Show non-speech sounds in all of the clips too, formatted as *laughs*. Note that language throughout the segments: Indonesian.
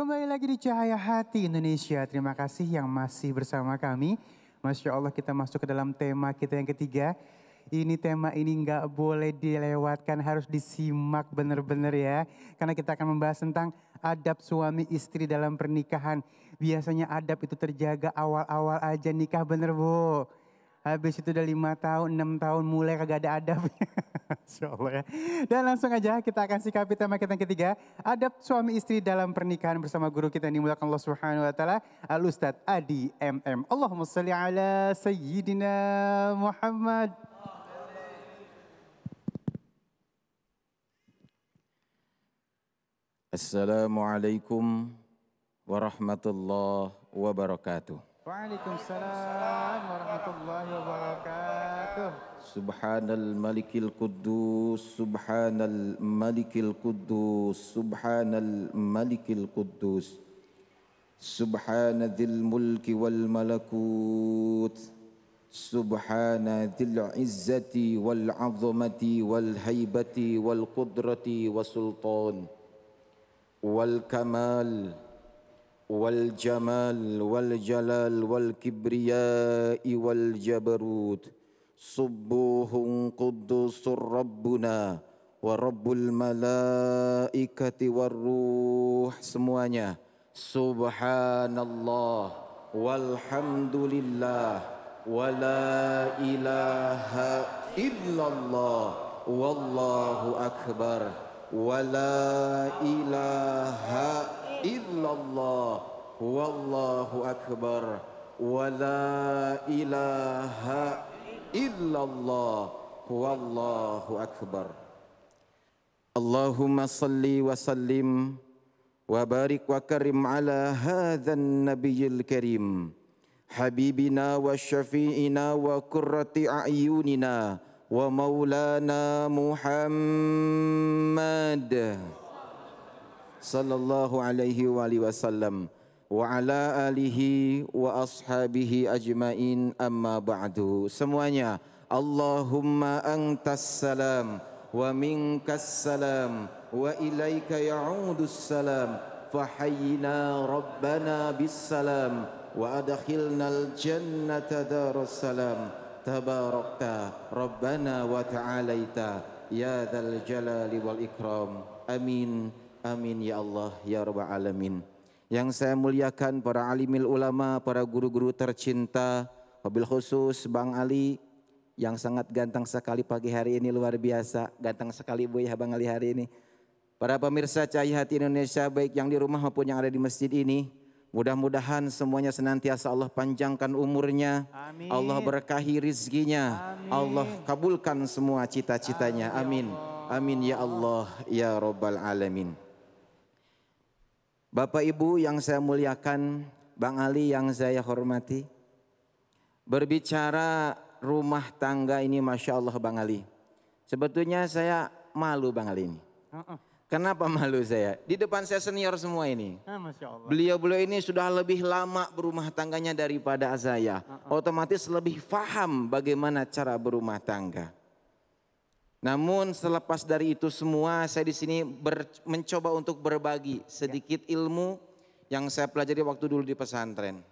Kembali lagi di Cahaya Hati Indonesia. Terima kasih yang masih bersama kami. Masya Allah kita masuk ke dalam tema kita yang ketiga. Ini tema ini nggak boleh dilewatkan, harus disimak benar-benar ya. Karena kita akan membahas tentang adab suami istri dalam pernikahan. Biasanya adab itu terjaga awal-awal aja nikah bener bu. Habis itu udah lima tahun, enam tahun mulai kagak ada adab. *laughs* Insya Allah ya. Dan langsung aja kita akan sikapi tema kita yang ketiga. Adab suami istri dalam pernikahan bersama guru kita yang dimulakan Allah Subhanahu Wa Taala. Al Ustadz Adi MM. Allahumma salli ala Sayyidina Muhammad. Assalamualaikum warahmatullahi wabarakatuh. وعليكم السلام ورحمة الله وبركاته سبحان الملك القدوس سبحان الملك القدوس سبحان الملك القدوس سبحان ذي الملك والملكوت سبحان ذي العزة والعظمة والهيبة والقدرة والسلطان والكمال والجمال والجلال والكبرياء والجبروت سبوه قدوس ربنا ورب الملائكة والروح semuanya subhanallah walhamdulillah wala ilaha illallah wallahu akbar wala ilaha illallah wallahu akbar wa la ilaha illallah wallahu akbar Allahumma salli wa sallim wa barik wa karim ala hadzan nabiyil karim habibina wa syafi'ina wa qurrati a'yunina wa maulana Muhammad sallallahu alaihi wa alihi wasallam wa ala alihi wa ashabihi ajmain amma ba'du semuanya Allahumma antas salam wa minkas salam wa ilaika ya'udus salam fahayyina rabbana bis salam wa adkhilna al jannata darus salam tabarakta rabbana wa ta'alaita ya dzal jalali wal ikram amin Amin ya Allah ya Rabbal Alamin. Yang saya muliakan para alimil ulama, para guru-guru tercinta, mobil khusus Bang Ali yang sangat ganteng sekali pagi hari ini luar biasa. Ganteng sekali Bu ya Bang Ali hari ini. Para pemirsa Cahaya Hati Indonesia baik yang di rumah maupun yang ada di masjid ini. Mudah-mudahan semuanya senantiasa Allah panjangkan umurnya. Amin. Allah berkahi rizkinya, Amin. Allah kabulkan semua cita-citanya. Amin. Ya Amin ya Allah ya Rabbal Alamin. Bapak Ibu yang saya muliakan, Bang Ali yang saya hormati. Berbicara rumah tangga ini Masya Allah Bang Ali. Sebetulnya saya malu Bang Ali ini. Kenapa malu saya? Di depan saya senior semua ini. Ah, Beliau-beliau ini sudah lebih lama berumah tangganya daripada saya. Otomatis lebih faham bagaimana cara berumah tangga. Namun selepas dari itu semua saya di sini mencoba untuk berbagi ya. sedikit ilmu yang saya pelajari waktu dulu di pesantren.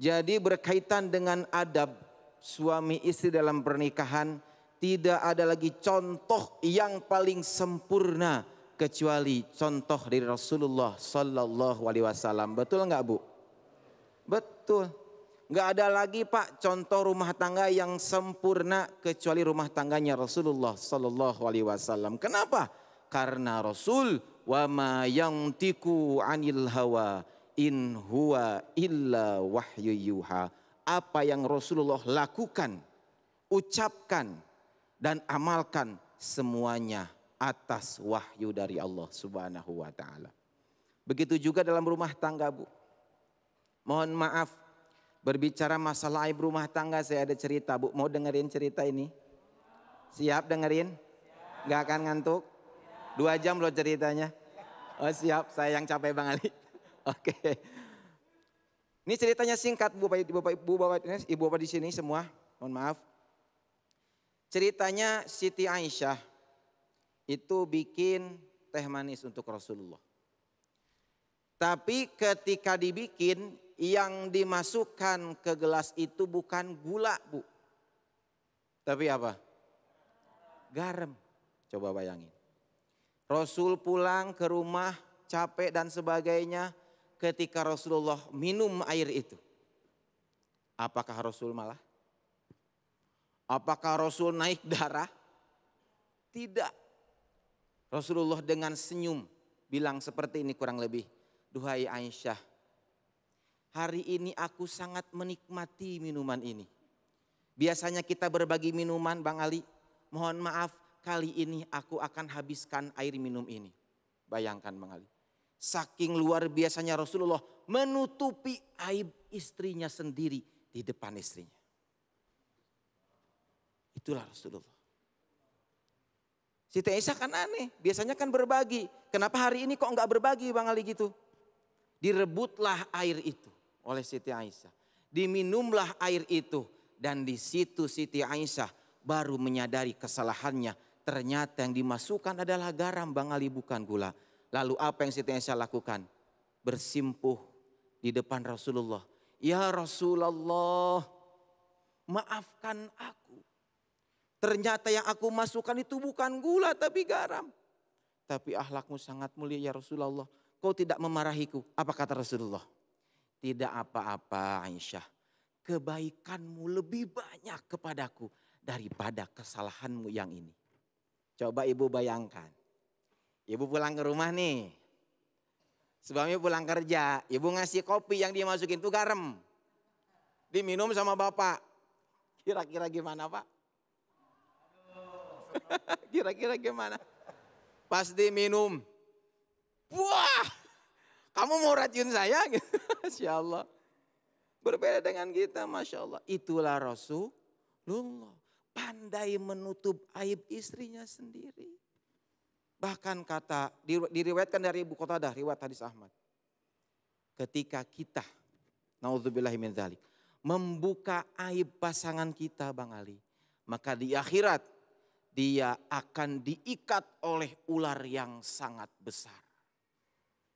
Jadi berkaitan dengan adab suami istri dalam pernikahan tidak ada lagi contoh yang paling sempurna kecuali contoh dari Rasulullah Sallallahu Alaihi Wasallam. Betul nggak Bu? Betul. Nggak ada lagi Pak contoh rumah tangga yang sempurna kecuali rumah tangganya Rasulullah Sallallahu Alaihi Wasallam. Kenapa? Karena Rasul wa yang tiku anil hawa in huwa illa wahyu yuha. Apa yang Rasulullah lakukan, ucapkan dan amalkan semuanya atas wahyu dari Allah Subhanahu wa taala. Begitu juga dalam rumah tangga, Bu. Mohon maaf Berbicara masalah aib rumah tangga, saya ada cerita. Bu, mau dengerin cerita ini? Siap dengerin? Gak akan ngantuk? Dua jam loh ceritanya. Oh siap, saya yang capek Bang Ali. *laughs* Oke. Ini ceritanya singkat Bu Bapak Ibu Bapak Ibu Bapak, eh, Ibu Bapak di sini semua. Mohon maaf. Ceritanya Siti Aisyah itu bikin teh manis untuk Rasulullah. Tapi ketika dibikin yang dimasukkan ke gelas itu bukan gula, Bu. Tapi apa? Garam. Coba bayangin. Rasul pulang ke rumah capek dan sebagainya ketika Rasulullah minum air itu. Apakah Rasul malah? Apakah Rasul naik darah? Tidak. Rasulullah dengan senyum bilang seperti ini kurang lebih. Duhai Aisyah, hari ini aku sangat menikmati minuman ini. Biasanya kita berbagi minuman Bang Ali, mohon maaf kali ini aku akan habiskan air minum ini. Bayangkan Bang Ali. Saking luar biasanya Rasulullah menutupi aib istrinya sendiri di depan istrinya. Itulah Rasulullah. Siti Aisyah kan aneh, biasanya kan berbagi. Kenapa hari ini kok nggak berbagi Bang Ali gitu? Direbutlah air itu oleh Siti Aisyah. Diminumlah air itu dan di situ Siti Aisyah baru menyadari kesalahannya. Ternyata yang dimasukkan adalah garam Bang Ali bukan gula. Lalu apa yang Siti Aisyah lakukan? Bersimpuh di depan Rasulullah. Ya Rasulullah, maafkan aku. Ternyata yang aku masukkan itu bukan gula tapi garam. Tapi ahlakmu sangat mulia ya Rasulullah. Kau tidak memarahiku. Apa kata Rasulullah? Tidak apa-apa Aisyah, kebaikanmu lebih banyak kepadaku daripada kesalahanmu yang ini. Coba ibu bayangkan, ibu pulang ke rumah nih, Sebabnya pulang kerja, ibu ngasih kopi yang dimasukin tuh garam, diminum sama bapak. Kira-kira gimana pak? *laughs* Kira-kira gimana? Pas diminum, wah kamu mau racun saya? Masya *laughs* Allah. Berbeda dengan kita, Masya Allah. Itulah Rasulullah. Pandai menutup aib istrinya sendiri. Bahkan kata, diriwayatkan dari Ibu Kota dah, riwayat hadis Ahmad. Ketika kita, naudzubillahimindzalik, membuka aib pasangan kita Bang Ali. Maka di akhirat dia akan diikat oleh ular yang sangat besar.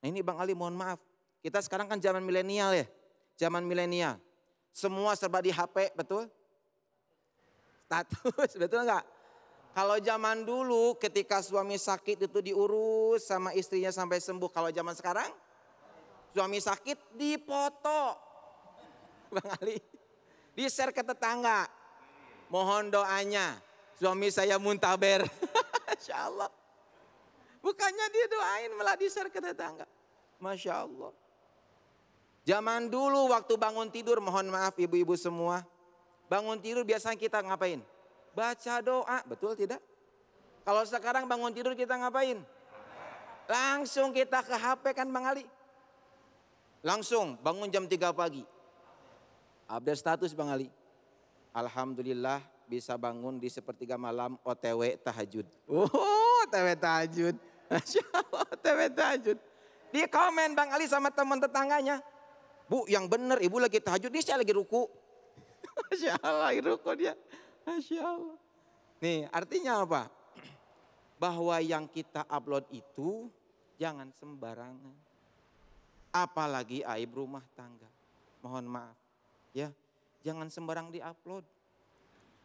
Nah ini Bang Ali mohon maaf, kita sekarang kan zaman milenial ya, zaman milenial. Semua serba di HP, betul? Status, *laughs* betul enggak? Kalau zaman dulu ketika suami sakit itu diurus sama istrinya sampai sembuh. Kalau zaman sekarang suami sakit dipoto. *laughs* Bang Ali, di-share ke tetangga. Mohon doanya, suami saya muntaber. *laughs* Insya Bukannya dia doain malah di-share ke tetangga. Masya Allah. Zaman dulu waktu bangun tidur mohon maaf ibu-ibu semua. Bangun tidur biasanya kita ngapain? Baca doa, betul tidak? Kalau sekarang bangun tidur kita ngapain? Langsung kita ke HP kan Bang Ali? Langsung bangun jam 3 pagi. Update status Bang Ali. Alhamdulillah bisa bangun di sepertiga malam OTW tahajud. Oh, OTW tahajud. Masya Allah, *laughs* TV tahajud. Dia komen Bang Ali sama teman tetangganya. Bu, yang benar ibu lagi tahajud, ini saya lagi ruku. *laughs* Masya Allah, ruku dia. Masya Allah. Nih, artinya apa? *clears throat* Bahwa yang kita upload itu jangan sembarangan. Apalagi aib rumah tangga. Mohon maaf. Ya, jangan sembarang upload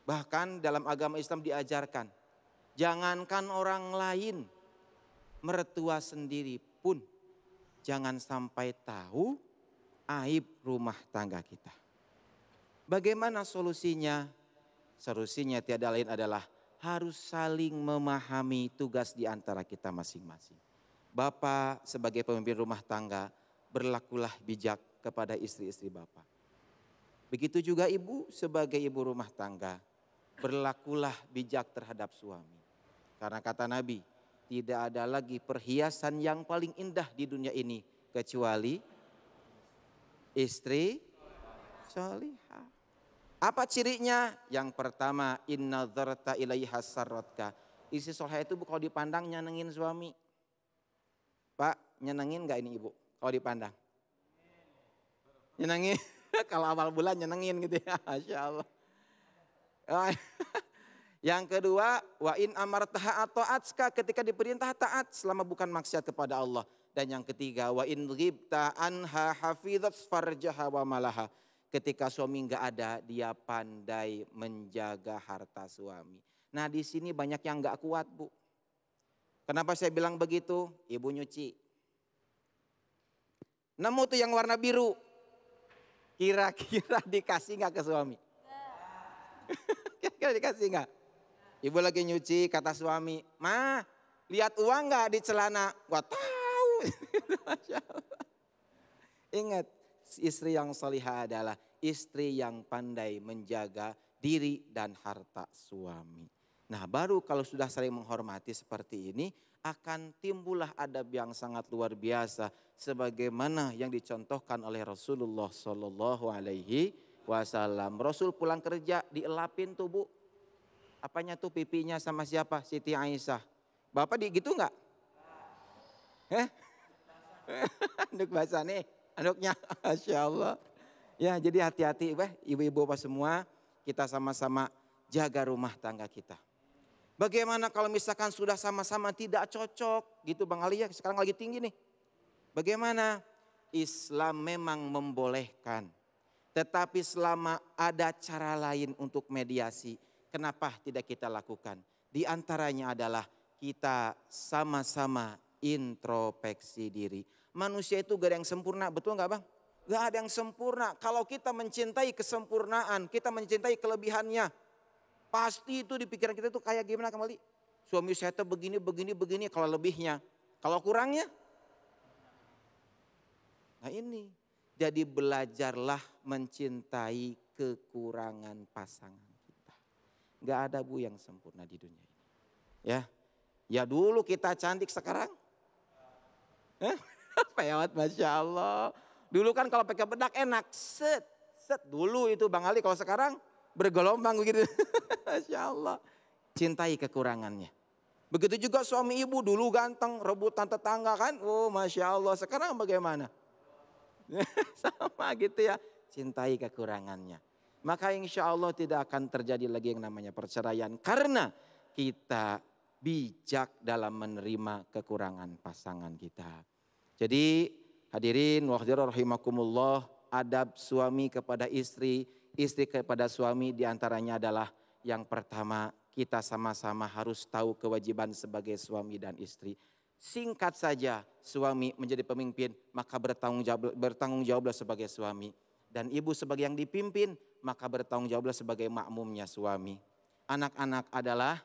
Bahkan dalam agama Islam diajarkan, jangankan orang lain, mertua sendiri pun jangan sampai tahu aib rumah tangga kita. Bagaimana solusinya? Solusinya tiada lain adalah harus saling memahami tugas di antara kita masing-masing. Bapak sebagai pemimpin rumah tangga berlakulah bijak kepada istri-istri Bapak. Begitu juga ibu sebagai ibu rumah tangga berlakulah bijak terhadap suami. Karena kata Nabi, tidak ada lagi perhiasan yang paling indah di dunia ini kecuali istri solihah. Apa cirinya? Yang pertama, inna dzarta ilaiha sarratka. Istri solihah itu kalau dipandang nyenengin suami. Pak, nyenengin nggak ini Ibu? Kalau dipandang. Nyenengin. *laughs* kalau awal bulan nyenengin gitu ya. Masya Allah. Oh, *laughs* Yang kedua, wa in amartaha atska ketika diperintah taat selama bukan maksiat kepada Allah. Dan yang ketiga, wa in ghibta anha hafidhat farjaha wa malaha. Ketika suami nggak ada, dia pandai menjaga harta suami. Nah di sini banyak yang nggak kuat bu. Kenapa saya bilang begitu? Ibu nyuci. Nemu tuh yang warna biru. Kira-kira *laughs* dikasih nggak ke suami? Kira-kira dikasih nggak? Ibu lagi nyuci, kata suami, Ma, lihat uang nggak di celana? Gua tahu. *laughs* Ingat, istri yang solihah adalah istri yang pandai menjaga diri dan harta suami. Nah baru kalau sudah saling menghormati seperti ini, akan timbullah adab yang sangat luar biasa sebagaimana yang dicontohkan oleh Rasulullah Shallallahu Alaihi Wasallam. Rasul pulang kerja dielapin tubuh apanya tuh pipinya sama siapa? Siti Aisyah. Bapak di gitu enggak? Heh? *laughs* Anduk basah nih, anduknya. *laughs* Masya Allah. Ya jadi hati-hati ibu-ibu apa semua kita sama-sama jaga rumah tangga kita. Bagaimana kalau misalkan sudah sama-sama tidak cocok gitu Bang Ali ya sekarang lagi tinggi nih. Bagaimana? Islam memang membolehkan. Tetapi selama ada cara lain untuk mediasi, Kenapa tidak kita lakukan? Di antaranya adalah kita sama-sama introspeksi diri. Manusia itu gak ada yang sempurna, betul nggak bang? Gak ada yang sempurna. Kalau kita mencintai kesempurnaan, kita mencintai kelebihannya. Pasti itu di pikiran kita tuh kayak gimana kembali? Suami saya tuh begini, begini, begini kalau lebihnya. Kalau kurangnya? Nah ini. Jadi belajarlah mencintai kekurangan pasangan. Nggak ada bu yang sempurna di dunia ini. Ya, ya dulu kita cantik sekarang. Eh? *laughs* Peot, masya Allah. Dulu kan kalau pakai bedak enak, set, set. Dulu itu Bang Ali kalau sekarang bergelombang begitu. *laughs* masya Allah. Cintai kekurangannya. Begitu juga suami ibu dulu ganteng, rebutan tetangga kan. Oh Masya Allah, sekarang bagaimana? *laughs* Sama gitu ya, cintai kekurangannya. Maka insya Allah tidak akan terjadi lagi yang namanya perceraian. Karena kita bijak dalam menerima kekurangan pasangan kita. Jadi hadirin wahdirah rahimakumullah adab suami kepada istri, istri kepada suami diantaranya adalah yang pertama kita sama-sama harus tahu kewajiban sebagai suami dan istri. Singkat saja suami menjadi pemimpin maka bertanggung, jawab, bertanggung jawablah sebagai suami. Dan ibu sebagai yang dipimpin maka bertanggung jawablah sebagai makmumnya suami. Anak-anak adalah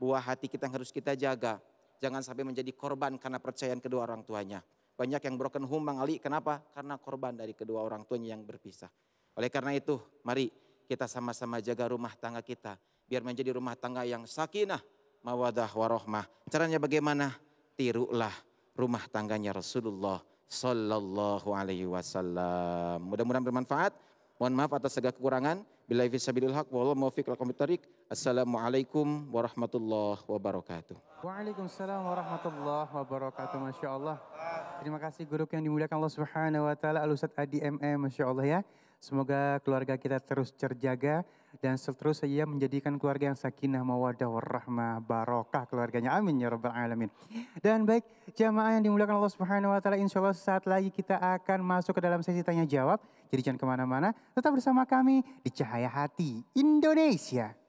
buah hati kita yang harus kita jaga. Jangan sampai menjadi korban karena percayaan kedua orang tuanya. Banyak yang broken home Bang Ali, kenapa? Karena korban dari kedua orang tuanya yang berpisah. Oleh karena itu, mari kita sama-sama jaga rumah tangga kita. Biar menjadi rumah tangga yang sakinah, mawadah, warohmah. Caranya bagaimana? Tirulah rumah tangganya Rasulullah Sallallahu Alaihi Wasallam. Mudah-mudahan bermanfaat. Mohon maaf atas segala kekurangan. Bila fisabilil haq wallahu muwaffiq lakum tarik. Assalamualaikum warahmatullahi wabarakatuh. Waalaikumsalam warahmatullahi wabarakatuh. Masya Allah. Terima kasih guru yang dimuliakan Allah Subhanahu wa taala Al Ustaz Adi MM Masya Allah ya. Semoga keluarga kita terus terjaga dan seterusnya ia menjadikan keluarga yang sakinah, mawadah, warahmah, barokah keluarganya. Amin ya rabbal alamin. Dan baik jamaah yang dimuliakan Allah Subhanahu wa taala, insya Allah saat lagi kita akan masuk ke dalam sesi tanya jawab. Jadi jangan kemana mana tetap bersama kami di Cahaya Hati Indonesia.